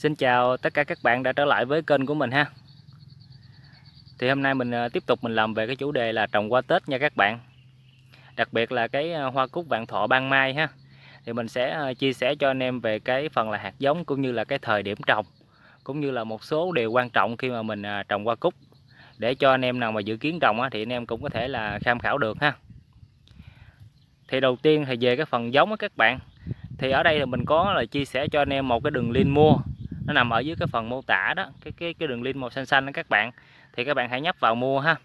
Xin chào tất cả các bạn đã trở lại với kênh của mình ha Thì hôm nay mình ờ, tiếp tục mình làm về cái chủ đề là trồng hoa Tết nha các bạn Đặc biệt là cái ờ, hoa cúc vạn thọ ban mai ha Thì mình sẽ ờ, chia sẻ cho anh em về cái phần là hạt giống cũng như là cái thời điểm trồng Cũng như là một số điều quan trọng khi mà mình trồng hoa cúc Để cho anh em nào mà dự kiến trồng thì anh em cũng có thể là tham khảo được ha Thì đầu tiên thì về cái phần giống các bạn thì ở đây thì mình có là chia sẻ cho anh em một cái đường link mua nó nằm ở dưới cái phần mô tả đó cái cái cái đường link màu xanh xanh đó các bạn thì các bạn hãy nhấp vào mua ha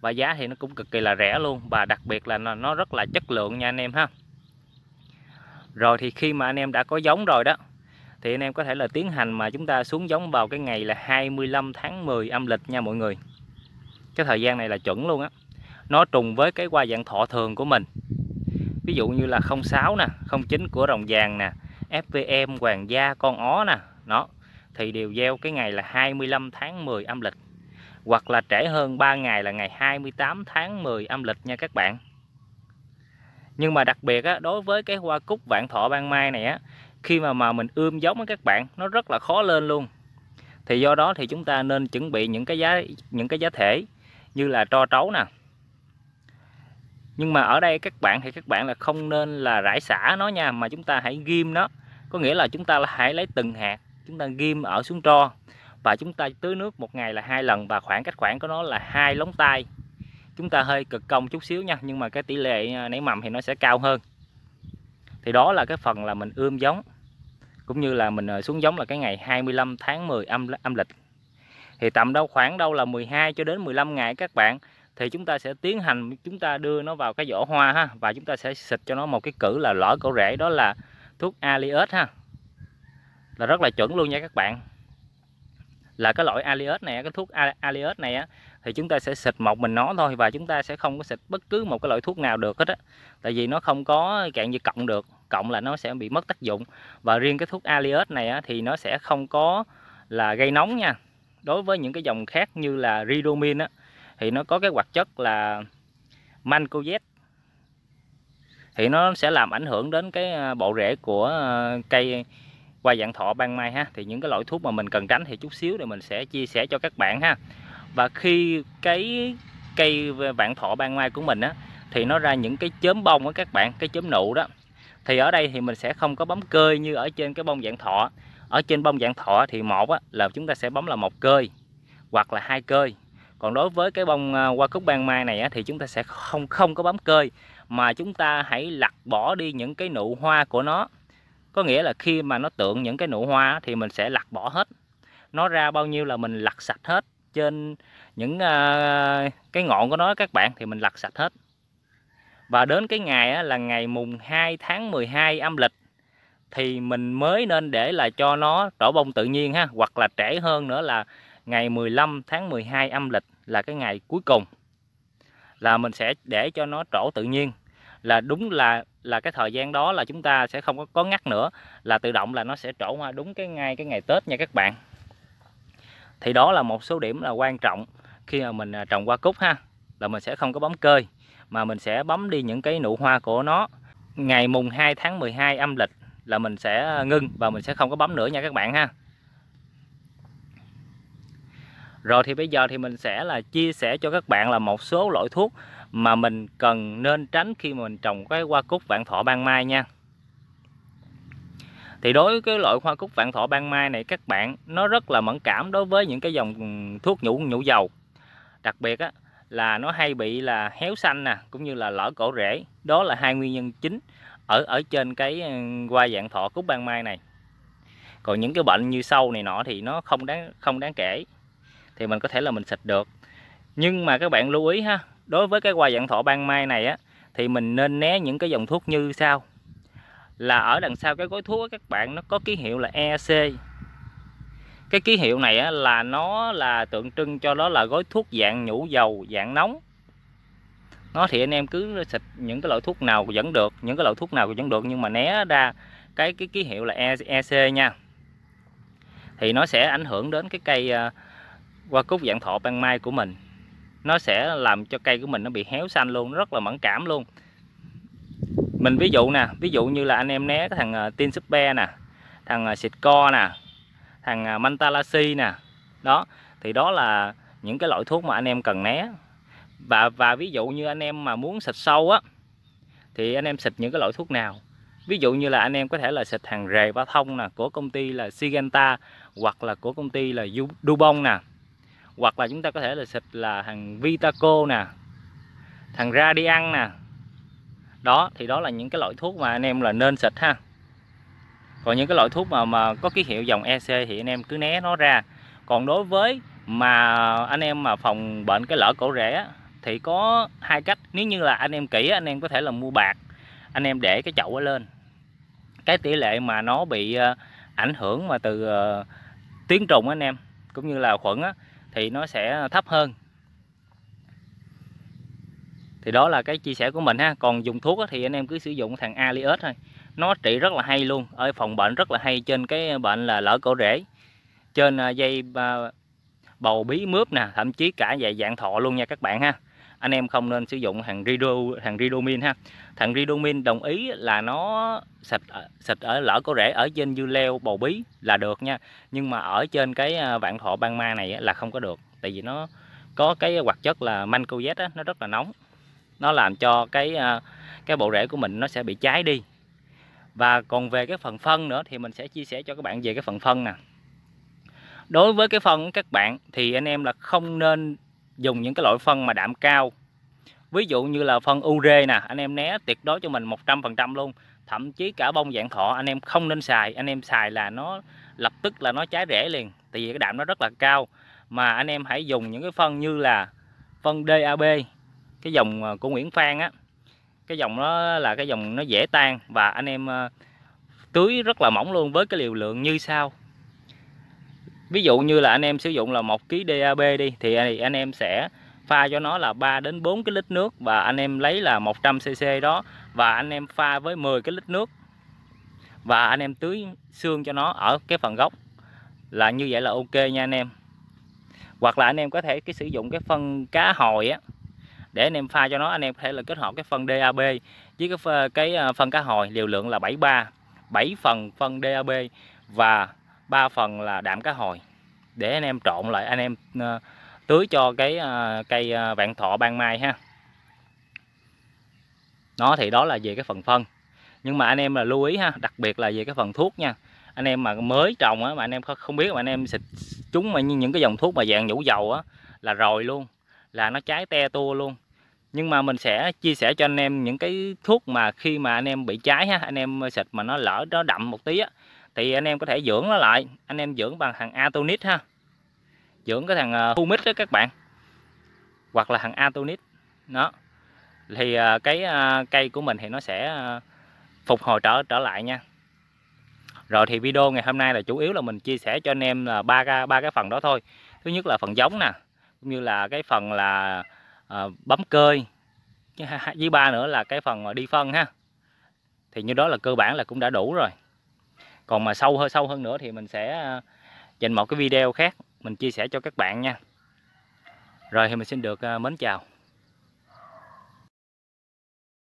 và giá thì nó cũng cực kỳ là rẻ luôn và đặc biệt là nó, nó rất là chất lượng nha anh em ha rồi thì khi mà anh em đã có giống rồi đó thì anh em có thể là tiến hành mà chúng ta xuống giống vào cái ngày là 25 tháng 10 âm lịch nha mọi người cái thời gian này là chuẩn luôn á nó trùng với cái qua dạng thọ thường của mình ví dụ như là 06 nè 09 của rồng vàng nè FVM hoàng gia con ó nè nó thì đều gieo cái ngày là 25 tháng 10 âm lịch hoặc là trễ hơn 3 ngày là ngày 28 tháng 10 âm lịch nha các bạn nhưng mà đặc biệt á, đối với cái hoa cúc vạn thọ ban mai này á, khi mà mà mình ươm giống với các bạn nó rất là khó lên luôn thì do đó thì chúng ta nên chuẩn bị những cái giá những cái giá thể như là tro trấu nè nhưng mà ở đây các bạn thì các bạn là không nên là rải xả nó nha mà chúng ta hãy ghim nó có nghĩa là chúng ta hãy lấy từng hạt chúng ta ghim ở xuống tro và chúng ta tưới nước một ngày là hai lần và khoảng cách khoảng của nó là hai lóng tay chúng ta hơi cực công chút xíu nha nhưng mà cái tỷ lệ à, nảy mầm thì nó sẽ cao hơn thì đó là cái phần là mình ươm giống cũng như là mình à, xuống giống là cái ngày 25 tháng 10 âm âm lịch thì tầm đâu khoảng đâu là 12 cho đến 15 ngày các bạn thì chúng ta sẽ tiến hành chúng ta đưa nó vào cái vỏ hoa ha và chúng ta sẽ xịt cho nó một cái cử là lõi cổ rễ đó là thuốc alias ha là rất là chuẩn luôn nha các bạn là cái loại alias này cái thuốc alias này á thì chúng ta sẽ xịt một mình nó thôi và chúng ta sẽ không có xịt bất cứ một cái loại thuốc nào được hết á tại vì nó không có dạng như cộng được cộng là nó sẽ bị mất tác dụng và riêng cái thuốc alias này á, thì nó sẽ không có là gây nóng nha đối với những cái dòng khác như là ridomin á thì nó có cái hoạt chất là mancozet thì nó sẽ làm ảnh hưởng đến cái à, bộ rễ của à, cây qua dạng thọ ban mai ha thì những cái loại thuốc mà mình cần tránh thì chút xíu để mình sẽ chia sẻ cho các bạn ha và khi cái cây vạn thọ ban mai của mình á thì nó ra những cái chớm bông á các bạn cái chớm nụ đó thì ở đây thì mình sẽ không có bấm cơi như ở trên cái bông dạng thọ ở trên bông dạng thọ thì một á, là chúng ta sẽ bấm là một cơi hoặc là hai cơi còn đối với cái bông à, hoa cúc ban mai này á, thì chúng ta sẽ không không có bấm cơi mà chúng ta hãy lặt bỏ đi những cái nụ hoa của nó có nghĩa là khi mà nó tượng những cái nụ hoa thì mình sẽ lặt bỏ hết nó ra bao nhiêu là mình lặt sạch hết trên những uh, cái ngọn của nó các bạn thì mình lặt sạch hết và đến cái ngày á, là ngày mùng 2 tháng 12 âm lịch thì mình mới nên để là cho nó trổ bông tự nhiên ha hoặc là trễ hơn nữa là ngày 15 tháng 12 âm lịch là cái ngày cuối cùng là mình sẽ để cho nó trổ tự nhiên là đúng là là cái thời gian đó là chúng ta sẽ không có, có ngắt nữa là tự động là nó sẽ trổ hoa đúng cái ngay cái ngày Tết nha các bạn thì đó là một số điểm là quan trọng khi mà mình à, trồng hoa cúc ha là mình sẽ không có bấm cơi mà mình sẽ bấm đi những cái nụ hoa của nó ngày mùng 2 tháng 12 âm lịch là mình sẽ à, ngưng và mình sẽ không có bấm nữa nha các bạn ha rồi thì bây giờ thì mình sẽ là chia sẻ cho các bạn là một số loại thuốc mà mình cần nên tránh khi mà mình trồng cái hoa cúc vạn thọ ban mai nha thì đối với cái loại hoa cúc vạn thọ ban mai này các bạn nó rất là mẫn cảm đối với những cái dòng thuốc nhũ nhũ dầu đặc biệt á, là nó hay bị là héo xanh nè cũng như là lở cổ rễ đó là hai nguyên nhân chính ở ở trên cái ừ, hoa dạng thọ cúc ban mai này còn những cái bệnh như sâu này nọ thì nó không đáng không đáng kể thì mình có thể là mình xịt được nhưng mà các bạn lưu ý ha đối với cái hoa dạng thọ ban mai này á thì mình nên né những cái dòng thuốc như sau là ở đằng sau cái gói thuốc đó, các bạn nó có ký hiệu là EC cái ký hiệu này á, là nó là tượng trưng cho đó là gói thuốc dạng nhũ dầu dạng nóng nó thì anh em cứ xịt những cái loại thuốc nào vẫn được những cái loại thuốc nào vẫn được nhưng mà né ra cái cái ký hiệu là EC nha thì nó sẽ ảnh hưởng đến cái cây à, hoa cúc dạng thọ ban mai của mình nó sẽ làm cho cây của mình nó bị héo xanh luôn nó rất là mẫn cảm luôn mình ví dụ nè ví dụ như là anh em né cái thằng ờ, tin super nè thằng xịt ờ, co nè thằng ờ, mantalasi nè đó thì đó là những cái loại thuốc mà anh em cần né và và ví dụ như anh em mà muốn xịt sâu á thì anh em xịt những cái loại thuốc nào ví dụ như là anh em có thể là xịt hàng rề ba thông nè của công ty là Sigenta hoặc là của công ty là Dubon nè hoặc là chúng ta có thể là xịt là thằng Vitaco nè thằng Radian nè đó thì đó là những cái loại thuốc mà anh em là nên xịt ha còn những cái loại thuốc mà mà có ký hiệu dòng EC thì anh em cứ né nó ra còn đối với mà anh em mà phòng bệnh cái lỡ cổ rễ thì có hai cách nếu như là anh em kỹ anh em có thể là mua bạc anh em để cái chậu lên cái tỷ lệ mà nó bị ờ, ảnh hưởng mà từ ờ, tiếng trùng anh em cũng như là khuẩn á thì nó sẽ thấp hơn thì đó là cái chia sẻ của mình ha còn dùng thuốc thì anh em cứ sử dụng thằng Alias thôi nó trị rất là hay luôn ở phòng bệnh rất là hay trên cái bệnh là lỡ cổ rễ trên à, dây bầu bí mướp nè thậm chí cả về dạng thọ luôn nha các bạn ha anh em không nên sử dụng hàng rido hàng ridomin ha thằng ridomin đồng ý là nó sạch sạch ở lỡ có rễ ở trên dư leo bầu bí là được nha nhưng mà ở trên cái à, vạn thọ ban ma này là không có được tại vì nó có cái hoạt chất là mancozet nó rất là nóng nó làm cho cái à, cái bộ rễ của mình nó sẽ bị cháy đi và còn về cái phần phân nữa thì mình sẽ chia sẻ cho các bạn về cái phần phân nè đối với cái phân các bạn thì anh em là không nên dùng những cái loại phân mà đạm cao ví dụ như là phân ure nè anh em né tuyệt đối cho mình 100% luôn thậm chí cả bông dạng thọ anh em không nên xài anh em xài là nó lập tức là nó trái rễ liền tại vì cái đạm nó rất là cao mà anh em hãy dùng những cái phân như là phân DAB cái dòng à, của Nguyễn Phan á cái dòng nó là cái dòng nó dễ tan và anh em à, tưới rất là mỏng luôn với cái liều lượng như sau ví dụ như là anh em sử dụng là một ký DAB đi thì anh em sẽ pha cho nó là 3 đến 4 cái lít nước và anh em lấy là 100 cc đó và anh em pha với 10 cái lít nước và anh em tưới xương cho nó ở cái phần gốc là như vậy là ok nha anh em hoặc là anh em có thể cái sử dụng cái phân cá hồi á để anh em pha cho nó anh em có thể là kết hợp cái phân DAB với cái à, phân cá hồi liều lượng là 73 7 phần phân DAB và ba phần là đạm cá hồi để anh em trộn lại anh em ờ, tưới cho cái ờ, cây ờ, vạn thọ ban mai ha nó thì đó là về cái phần phân nhưng mà anh em là lưu ý ha đặc biệt là về cái phần thuốc nha anh em mà mới trồng á mà anh em không biết mà anh em xịt chúng mà những cái dòng thuốc mà dạng nhũ dầu á là rồi luôn là nó cháy te tua luôn nhưng mà mình sẽ chia sẻ cho anh em những cái thuốc mà khi mà anh em bị cháy ha anh em xịt mà nó lỡ nó đậm một tí á thì anh em có thể dưỡng nó lại anh em dưỡng bằng thằng Atonit ha dưỡng cái thằng ờ, Humic đó các bạn hoặc là thằng Atonit nó thì ờ, cái ờ, cây của mình thì nó sẽ phục hồi trở trở lại nha rồi thì video ngày hôm nay là chủ yếu là mình chia sẻ cho anh em là ba cái ba cái phần đó thôi thứ nhất là phần giống nè cũng như là cái phần là à, bấm cơi với ba nữa là cái phần đi phân ha thì như đó là cơ bản là cũng đã đủ rồi còn mà sâu hơn sâu hơn nữa thì mình sẽ à, dành một cái video khác mình chia sẻ cho các bạn nha rồi thì mình xin được à, mến chào